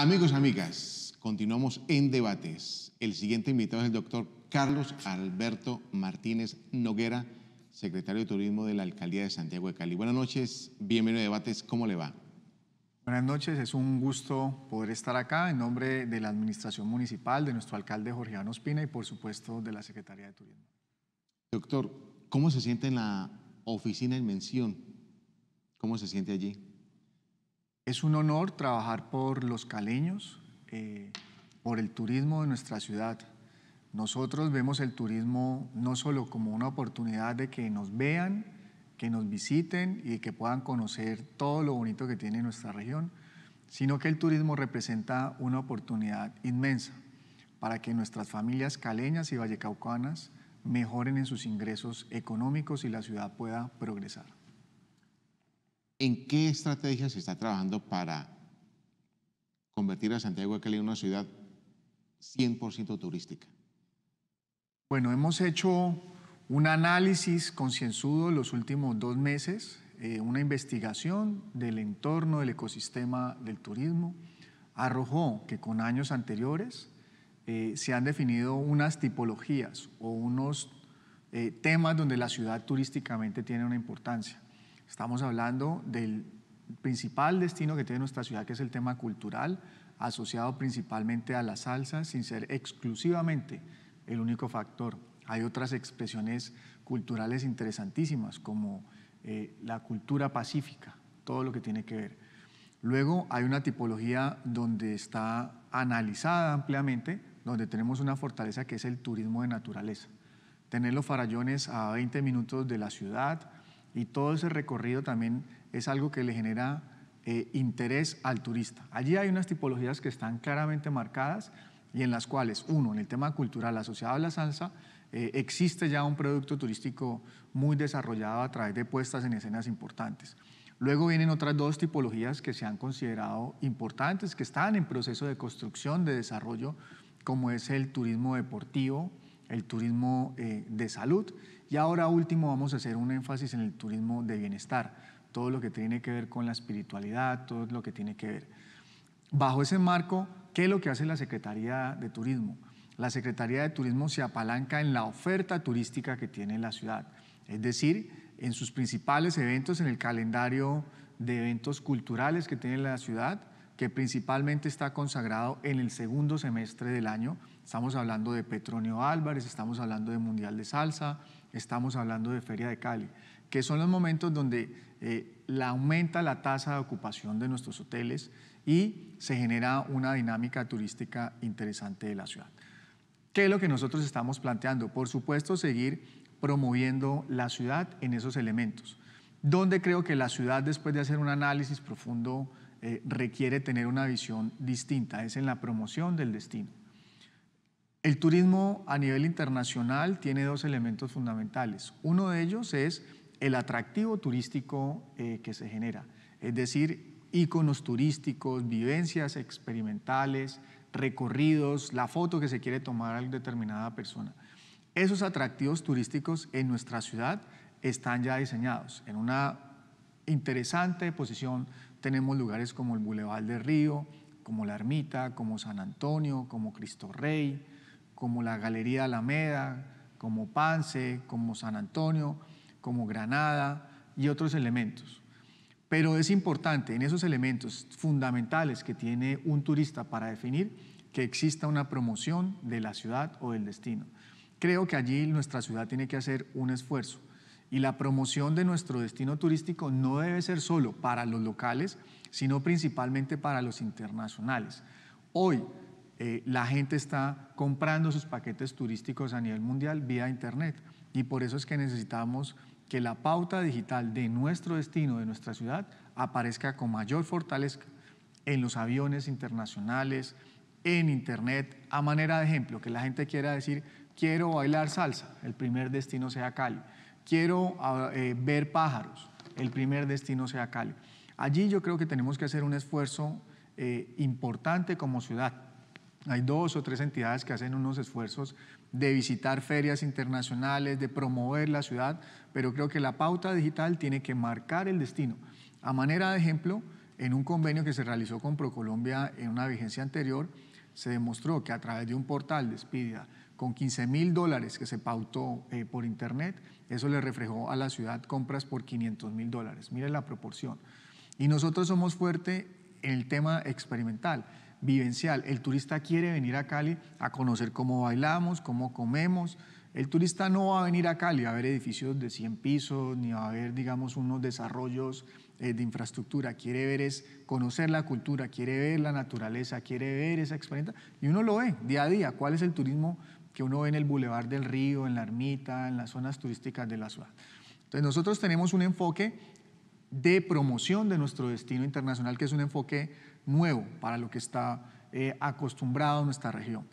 Amigos, amigas, continuamos en debates. El siguiente invitado es el doctor Carlos Alberto Martínez Noguera, secretario de Turismo de la Alcaldía de Santiago de Cali. Buenas noches, bienvenido a Debates, ¿cómo le va? Buenas noches, es un gusto poder estar acá en nombre de la Administración Municipal, de nuestro alcalde Jorge Anospina y por supuesto de la Secretaría de Turismo. Doctor, ¿cómo se siente en la oficina en mención? ¿Cómo se siente allí? Es un honor trabajar por los caleños, eh, por el turismo de nuestra ciudad. Nosotros vemos el turismo no solo como una oportunidad de que nos vean, que nos visiten y que puedan conocer todo lo bonito que tiene nuestra región, sino que el turismo representa una oportunidad inmensa para que nuestras familias caleñas y vallecaucanas mejoren en sus ingresos económicos y la ciudad pueda progresar. ¿En qué estrategia se está trabajando para convertir a Santiago de Cali en una ciudad 100% turística? Bueno, hemos hecho un análisis concienzudo los últimos dos meses, eh, una investigación del entorno, del ecosistema del turismo. Arrojó que con años anteriores eh, se han definido unas tipologías o unos eh, temas donde la ciudad turísticamente tiene una importancia. Estamos hablando del principal destino que tiene nuestra ciudad, que es el tema cultural, asociado principalmente a la salsa, sin ser exclusivamente el único factor. Hay otras expresiones culturales interesantísimas, como eh, la cultura pacífica, todo lo que tiene que ver. Luego hay una tipología donde está analizada ampliamente, donde tenemos una fortaleza que es el turismo de naturaleza. Tener los farallones a 20 minutos de la ciudad, y todo ese recorrido también es algo que le genera eh, interés al turista. Allí hay unas tipologías que están claramente marcadas y en las cuales, uno, en el tema cultural asociado a la salsa, eh, existe ya un producto turístico muy desarrollado a través de puestas en escenas importantes. Luego vienen otras dos tipologías que se han considerado importantes, que están en proceso de construcción, de desarrollo, como es el turismo deportivo, el turismo eh, de salud y ahora último vamos a hacer un énfasis en el turismo de bienestar, todo lo que tiene que ver con la espiritualidad, todo lo que tiene que ver. Bajo ese marco, ¿qué es lo que hace la Secretaría de Turismo? La Secretaría de Turismo se apalanca en la oferta turística que tiene la ciudad, es decir, en sus principales eventos, en el calendario de eventos culturales que tiene la ciudad, que principalmente está consagrado en el segundo semestre del año. Estamos hablando de Petronio Álvarez, estamos hablando de Mundial de Salsa, estamos hablando de Feria de Cali, que son los momentos donde eh, aumenta la tasa de ocupación de nuestros hoteles y se genera una dinámica turística interesante de la ciudad. ¿Qué es lo que nosotros estamos planteando? Por supuesto, seguir promoviendo la ciudad en esos elementos. Donde creo que la ciudad, después de hacer un análisis profundo eh, requiere tener una visión distinta, es en la promoción del destino. El turismo a nivel internacional tiene dos elementos fundamentales. Uno de ellos es el atractivo turístico eh, que se genera, es decir, iconos turísticos, vivencias experimentales, recorridos, la foto que se quiere tomar a determinada persona. Esos atractivos turísticos en nuestra ciudad están ya diseñados en una interesante posición tenemos lugares como el bulevar del Río, como la Ermita, como San Antonio, como Cristo Rey, como la Galería Alameda, como Pance, como San Antonio, como Granada y otros elementos. Pero es importante en esos elementos fundamentales que tiene un turista para definir que exista una promoción de la ciudad o del destino. Creo que allí nuestra ciudad tiene que hacer un esfuerzo y la promoción de nuestro destino turístico no debe ser solo para los locales, sino principalmente para los internacionales. Hoy eh, la gente está comprando sus paquetes turísticos a nivel mundial vía Internet y por eso es que necesitamos que la pauta digital de nuestro destino, de nuestra ciudad, aparezca con mayor fortaleza en los aviones internacionales, en Internet, a manera de ejemplo, que la gente quiera decir, quiero bailar salsa, el primer destino sea Cali quiero ah, eh, ver pájaros, el primer destino sea Cali. Allí yo creo que tenemos que hacer un esfuerzo eh, importante como ciudad. Hay dos o tres entidades que hacen unos esfuerzos de visitar ferias internacionales, de promover la ciudad, pero creo que la pauta digital tiene que marcar el destino. A manera de ejemplo, en un convenio que se realizó con ProColombia en una vigencia anterior, se demostró que a través de un portal de Spidia, con 15 mil dólares que se pautó eh, por Internet, eso le reflejó a la ciudad compras por 500 mil dólares. Mire la proporción. Y nosotros somos fuerte en el tema experimental, vivencial. El turista quiere venir a Cali a conocer cómo bailamos, cómo comemos. El turista no va a venir a Cali a ver edificios de 100 pisos, ni a ver, digamos, unos desarrollos eh, de infraestructura. Quiere ver es conocer la cultura, quiere ver la naturaleza, quiere ver esa experiencia. Y uno lo ve día a día, cuál es el turismo que uno ve en el bulevar del Río, en la Ermita, en las zonas turísticas de la ciudad. Entonces nosotros tenemos un enfoque de promoción de nuestro destino internacional, que es un enfoque nuevo para lo que está eh, acostumbrado nuestra región.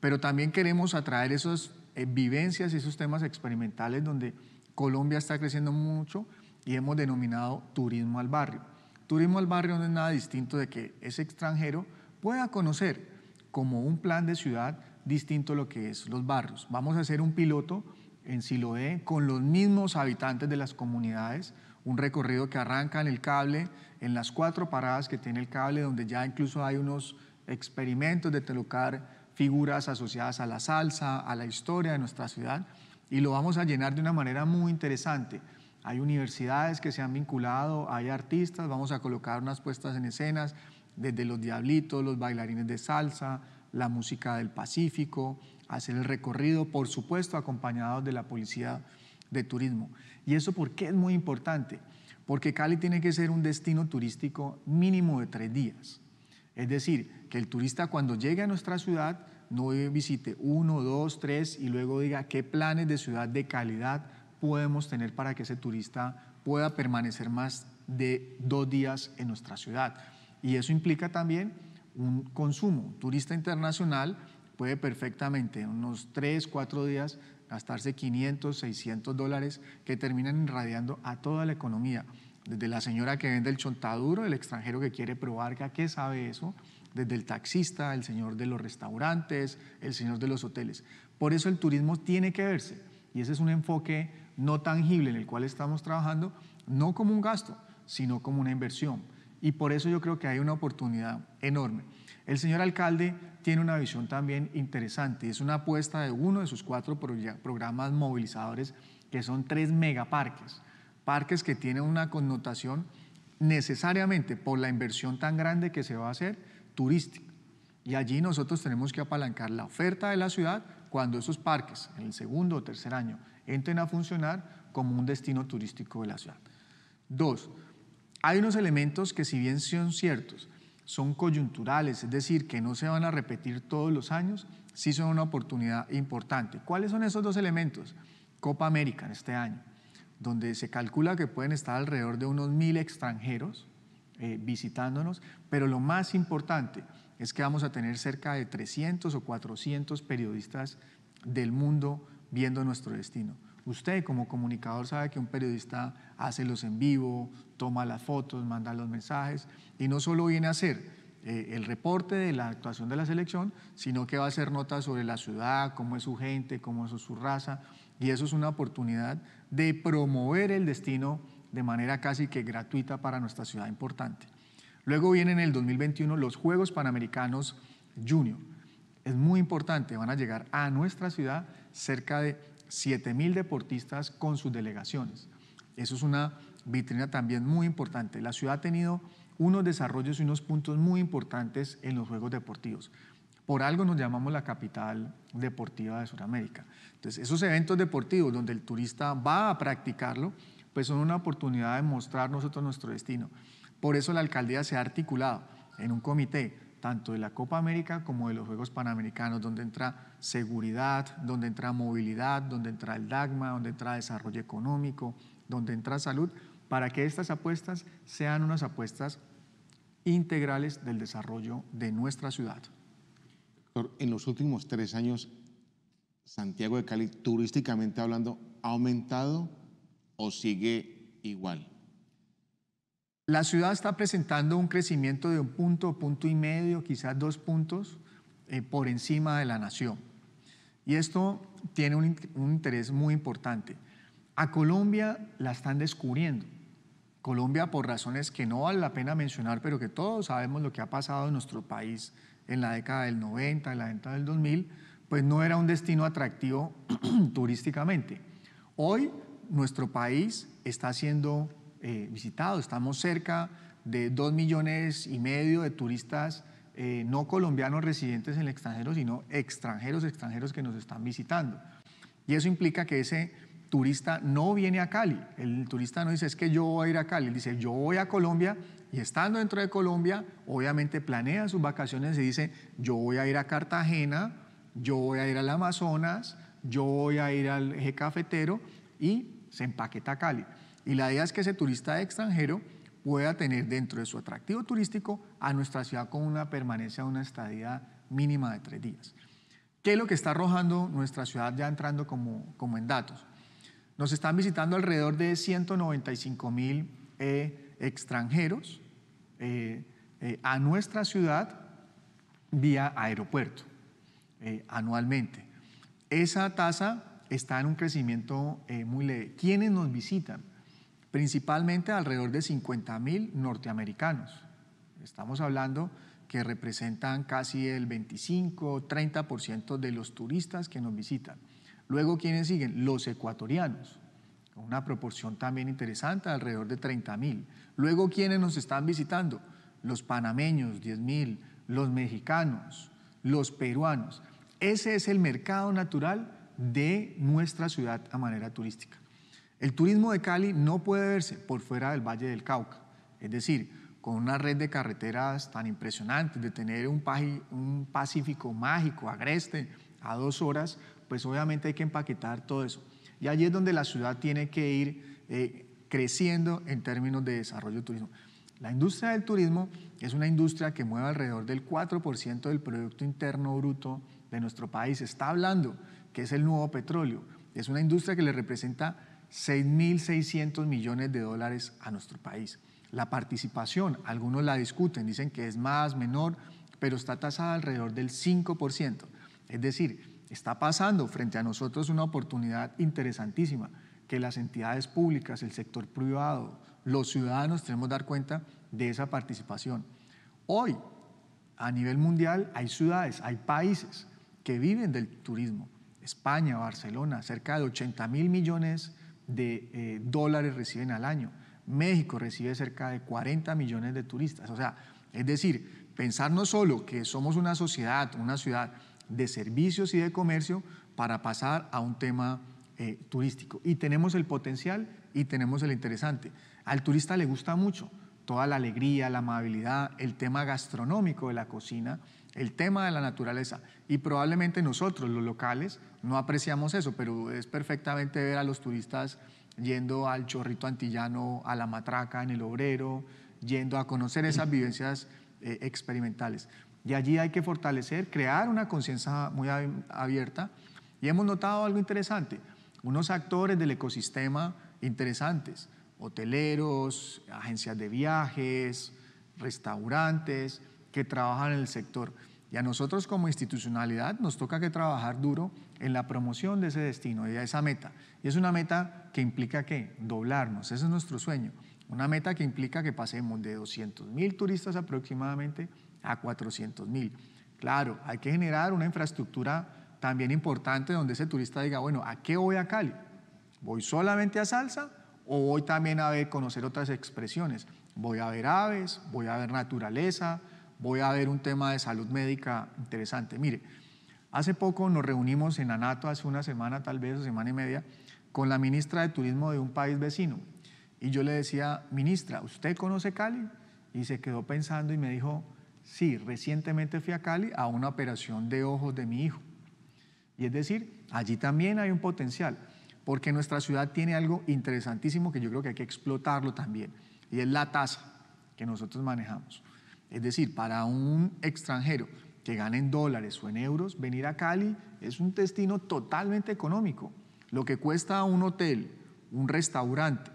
Pero también queremos atraer esas eh, vivencias y esos temas experimentales donde Colombia está creciendo mucho y hemos denominado turismo al barrio. Turismo al barrio no es nada distinto de que ese extranjero pueda conocer como un plan de ciudad distinto lo que es los barrios. Vamos a hacer un piloto en Siloé con los mismos habitantes de las comunidades, un recorrido que arranca en el cable, en las cuatro paradas que tiene el cable, donde ya incluso hay unos experimentos de colocar figuras asociadas a la salsa, a la historia de nuestra ciudad, y lo vamos a llenar de una manera muy interesante. Hay universidades que se han vinculado, hay artistas, vamos a colocar unas puestas en escenas, desde los diablitos, los bailarines de salsa, la música del Pacífico, hacer el recorrido, por supuesto, acompañados de la policía de turismo. ¿Y eso por qué es muy importante? Porque Cali tiene que ser un destino turístico mínimo de tres días. Es decir, que el turista cuando llegue a nuestra ciudad no visite uno, dos, tres y luego diga qué planes de ciudad de calidad podemos tener para que ese turista pueda permanecer más de dos días en nuestra ciudad. Y eso implica también un consumo. Un turista internacional puede perfectamente, en unos 3, 4 días, gastarse 500, 600 dólares que terminan irradiando a toda la economía. Desde la señora que vende el chontaduro, el extranjero que quiere probar que qué sabe eso, desde el taxista, el señor de los restaurantes, el señor de los hoteles. Por eso el turismo tiene que verse y ese es un enfoque no tangible en el cual estamos trabajando, no como un gasto, sino como una inversión. Y por eso yo creo que hay una oportunidad enorme. El señor alcalde tiene una visión también interesante. Es una apuesta de uno de sus cuatro programas movilizadores, que son tres megaparques. Parques que tienen una connotación necesariamente por la inversión tan grande que se va a hacer turística. Y allí nosotros tenemos que apalancar la oferta de la ciudad cuando esos parques, en el segundo o tercer año, entren a funcionar como un destino turístico de la ciudad. Dos, hay unos elementos que si bien son ciertos, son coyunturales, es decir, que no se van a repetir todos los años, sí son una oportunidad importante. ¿Cuáles son esos dos elementos? Copa América en este año, donde se calcula que pueden estar alrededor de unos mil extranjeros eh, visitándonos, pero lo más importante es que vamos a tener cerca de 300 o 400 periodistas del mundo viendo nuestro destino. Usted como comunicador sabe que un periodista hace los en vivo, toma las fotos, manda los mensajes y no solo viene a hacer eh, el reporte de la actuación de la selección, sino que va a hacer notas sobre la ciudad, cómo es su gente, cómo es su raza. Y eso es una oportunidad de promover el destino de manera casi que gratuita para nuestra ciudad importante. Luego vienen en el 2021 los Juegos Panamericanos Junior. Es muy importante, van a llegar a nuestra ciudad cerca de 7.000 deportistas con sus delegaciones. Eso es una vitrina también muy importante. La ciudad ha tenido unos desarrollos y unos puntos muy importantes en los Juegos Deportivos. Por algo nos llamamos la capital deportiva de Sudamérica. Entonces, esos eventos deportivos donde el turista va a practicarlo, pues son una oportunidad de mostrar nosotros nuestro destino. Por eso la alcaldía se ha articulado en un comité tanto de la Copa América como de los Juegos Panamericanos, donde entra seguridad, donde entra movilidad, donde entra el DAGMA, donde entra desarrollo económico, donde entra salud, para que estas apuestas sean unas apuestas integrales del desarrollo de nuestra ciudad. en los últimos tres años, Santiago de Cali, turísticamente hablando, ¿ha aumentado o sigue igual? La ciudad está presentando un crecimiento de un punto, punto y medio, quizás dos puntos eh, por encima de la nación. Y esto tiene un, un interés muy importante. A Colombia la están descubriendo. Colombia, por razones que no vale la pena mencionar, pero que todos sabemos lo que ha pasado en nuestro país en la década del 90, en la década del 2000, pues no era un destino atractivo turísticamente. Hoy nuestro país está siendo eh, Estamos cerca de dos millones y medio de turistas eh, no colombianos residentes en el extranjero, sino extranjeros, extranjeros que nos están visitando. Y eso implica que ese turista no viene a Cali. El turista no dice, es que yo voy a ir a Cali. Él dice, yo voy a Colombia y estando dentro de Colombia, obviamente planea sus vacaciones y dice, yo voy a ir a Cartagena, yo voy a ir al Amazonas, yo voy a ir al eje cafetero y se empaqueta a Cali. Y la idea es que ese turista extranjero pueda tener dentro de su atractivo turístico a nuestra ciudad con una permanencia de una estadía mínima de tres días. ¿Qué es lo que está arrojando nuestra ciudad ya entrando como, en datos? Nos están visitando alrededor de 195 mil eh, extranjeros eh, eh, a nuestra ciudad vía aeropuerto anualmente. Esa tasa está en un crecimiento muy leve. ¿Quiénes nos visitan? principalmente alrededor de 50 mil norteamericanos. Estamos hablando que representan casi el 25-30% de los turistas que nos visitan. Luego, ¿quiénes siguen? Los ecuatorianos, con una proporción también interesante, alrededor de 30 mil. Luego, ¿quiénes nos están visitando? Los panameños, 10.000, mil, los mexicanos, los peruanos. Ese es el mercado natural de nuestra ciudad a manera turística. El turismo de Cali no puede verse por fuera del Valle del Cauca, es decir, con una red de carreteras tan impresionante, de tener un, Pacífico mágico, agreste, a dos horas, pues obviamente hay que empaquetar todo eso. Y allí es donde la ciudad tiene que ir eh, creciendo en términos de desarrollo turístico. turismo. La industria del turismo es una industria que mueve alrededor del 4% del Producto Interno Bruto de nuestro país. Está hablando que es el nuevo petróleo. Es una industria que le representa 6.600 millones de dólares a nuestro país. La participación, algunos la discuten, dicen que es más, menor, pero está tasada alrededor del 5%. Es decir, está pasando frente a nosotros una oportunidad interesantísima que las entidades públicas, el sector privado, los ciudadanos tenemos que dar cuenta de esa participación. Hoy, a nivel mundial, hay ciudades, hay países que viven del turismo. España, Barcelona, cerca de 80 mil millones de eh, dólares reciben al año. México recibe cerca de 40 millones de turistas. O sea, es decir, pensar no solo que somos una sociedad, una ciudad de servicios y de comercio para pasar a un tema eh, turístico. Y tenemos el potencial y tenemos el interesante. Al turista le gusta mucho toda la alegría, la amabilidad, el tema gastronómico de la cocina el tema de la naturaleza. Y probablemente nosotros, los locales, no apreciamos eso, pero es perfectamente ver a los turistas yendo al chorrito antillano, a la matraca, en el obrero, yendo a conocer esas mm. vivencias eh, experimentales. Y allí hay que fortalecer, crear una conciencia muy abierta. Y hemos notado algo interesante, unos actores del ecosistema interesantes, hoteleros, agencias de viajes, restaurantes que trabajan en el sector. Y a nosotros como institucionalidad nos toca que trabajar duro en la promoción de ese destino y de esa meta. Y es una meta que implica que doblarnos, ese es nuestro sueño. Una meta que implica que pasemos de 200 mil turistas aproximadamente a 400 mil. Claro, hay que generar una infraestructura también importante donde ese turista diga, bueno, ¿a qué voy a Cali? ¿Voy solamente a salsa o voy también a ver, conocer otras expresiones? Voy a ver aves, voy a ver naturaleza, voy a ver un tema de salud médica interesante. Mire, hace poco nos reunimos en Anato, hace una semana tal vez, o semana y media, con la ministra de Turismo de un país vecino. Y yo le decía, ministra, ¿usted conoce Cali? Y se quedó pensando y me dijo, sí, recientemente fui a Cali a una operación de ojos de mi hijo. Y es decir, allí también hay un potencial, porque nuestra ciudad tiene algo interesantísimo que yo creo que hay que explotarlo también, y es la tasa que nosotros manejamos. Es decir, para un extranjero que gane en dólares o en euros, venir a Cali es un destino totalmente económico. Lo que cuesta un hotel, un restaurante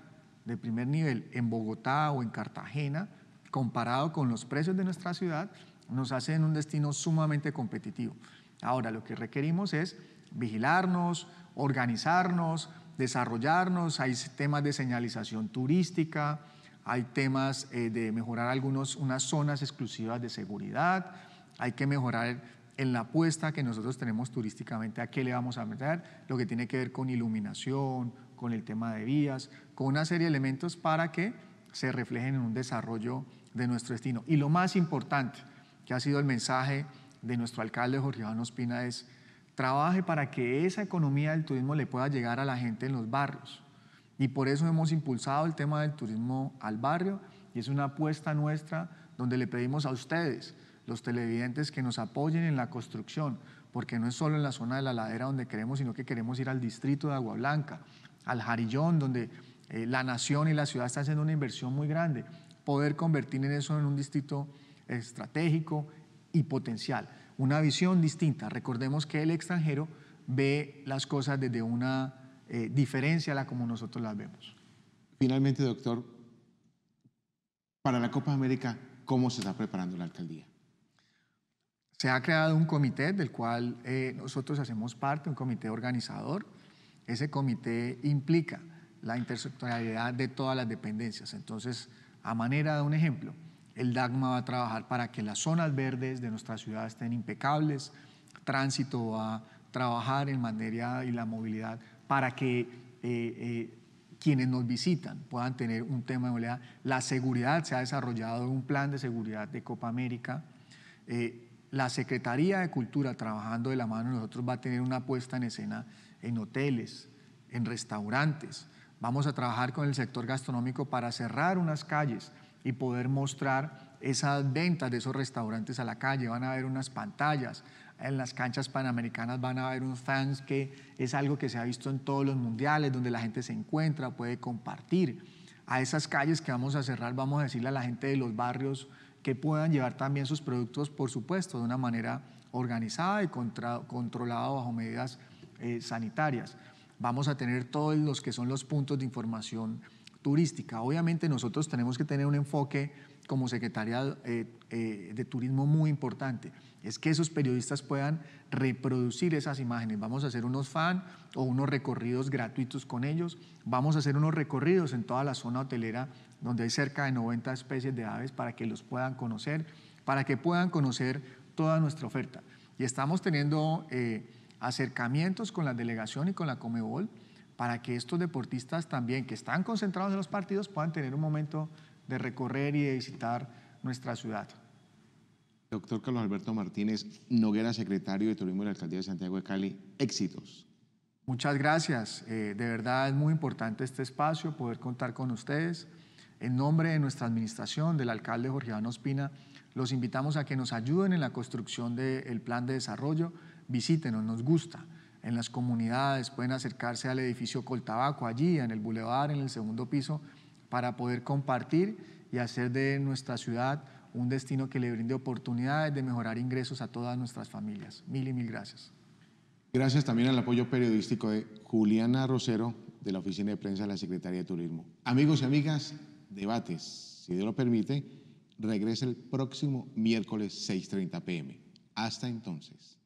de primer nivel en Bogotá o en Cartagena, comparado con los precios de nuestra ciudad, nos hacen un destino sumamente competitivo. Ahora, lo que requerimos es vigilarnos, organizarnos, desarrollarnos, hay temas de señalización turística, hay temas eh, de mejorar algunos, unas zonas exclusivas de seguridad, hay que mejorar en la apuesta que nosotros tenemos turísticamente a qué le vamos a meter, lo que tiene que ver con iluminación, con el tema de vías, con una serie de elementos para que se reflejen en un desarrollo de nuestro destino. Y lo más importante, que ha sido el mensaje de nuestro alcalde Jorge Iván Ospina, es trabaje para que esa economía del turismo le pueda llegar a la gente en los barrios. Y por eso hemos impulsado el tema del turismo al barrio y es una apuesta nuestra donde le pedimos a ustedes, los televidentes, que nos apoyen en la construcción, porque no es solo en la zona de la ladera donde queremos, sino que queremos ir al distrito de Agua Blanca, al Jarillón, donde eh, la nación y la ciudad están haciendo una inversión muy grande, poder convertir en eso en un distrito estratégico y potencial, una visión distinta. Recordemos que el extranjero ve las cosas desde una eh, diferenciala como nosotros las vemos. Finalmente, doctor, para la Copa América, ¿cómo se está preparando la alcaldía? Se ha creado un comité del cual eh, nosotros hacemos parte, un comité organizador. Ese comité implica la intersectorialidad de todas las dependencias. Entonces, a manera de un ejemplo, el DAGMA va a trabajar para que las zonas verdes de nuestra ciudad estén impecables, tránsito va a trabajar en materia y la movilidad para que eh, eh, quienes nos visitan puedan tener un tema de movilidad. La seguridad, se ha desarrollado un plan de seguridad de Copa América. Eh, la Secretaría de Cultura, trabajando de la mano nosotros, va a tener una puesta en escena en hoteles, en restaurantes. Vamos a trabajar con el sector gastronómico para cerrar unas calles y poder mostrar esas ventas de esos restaurantes a la calle. Van a haber unas pantallas, en las canchas panamericanas van a haber un fans que es algo que se ha visto en todos los mundiales, donde la gente se encuentra, puede compartir. A esas calles que vamos a cerrar, vamos a decirle a la gente de los barrios que puedan llevar también sus productos, por supuesto, de una manera organizada y controlada bajo medidas eh, sanitarias. Vamos a tener todos los que son los puntos de información turística. Obviamente nosotros tenemos que tener un enfoque como secretaria eh, eh, de turismo muy importante, es que esos periodistas puedan reproducir esas imágenes. Vamos a hacer unos fan o unos recorridos gratuitos con ellos, vamos a hacer unos recorridos en toda la zona hotelera donde hay cerca de 90 especies de aves para que los puedan conocer, para que puedan conocer toda nuestra oferta. Y estamos teniendo eh, acercamientos con la delegación y con la Comebol para que estos deportistas también, que están concentrados en los partidos, puedan tener un momento de recorrer y de visitar nuestra ciudad. Doctor Carlos Alberto Martínez Noguera, secretario de Turismo de la Alcaldía de Santiago de Cali, éxitos. Muchas gracias. Eh, de verdad es muy importante este espacio, poder contar con ustedes. En nombre de nuestra administración, del alcalde Jorge Iván Ospina, los invitamos a que nos ayuden en la construcción del plan de desarrollo. Visítenos, nos gusta. En las comunidades pueden acercarse al edificio Coltabaco, allí en el Boulevard, en el segundo piso para poder compartir y hacer de nuestra ciudad un destino que le brinde oportunidades de mejorar ingresos a todas nuestras familias. Mil y mil gracias. Gracias también al apoyo periodístico de Juliana Rosero, de la Oficina de Prensa de la Secretaría de Turismo. Amigos y amigas, debates, si Dios lo permite, regresa el próximo miércoles 6.30 pm. Hasta entonces.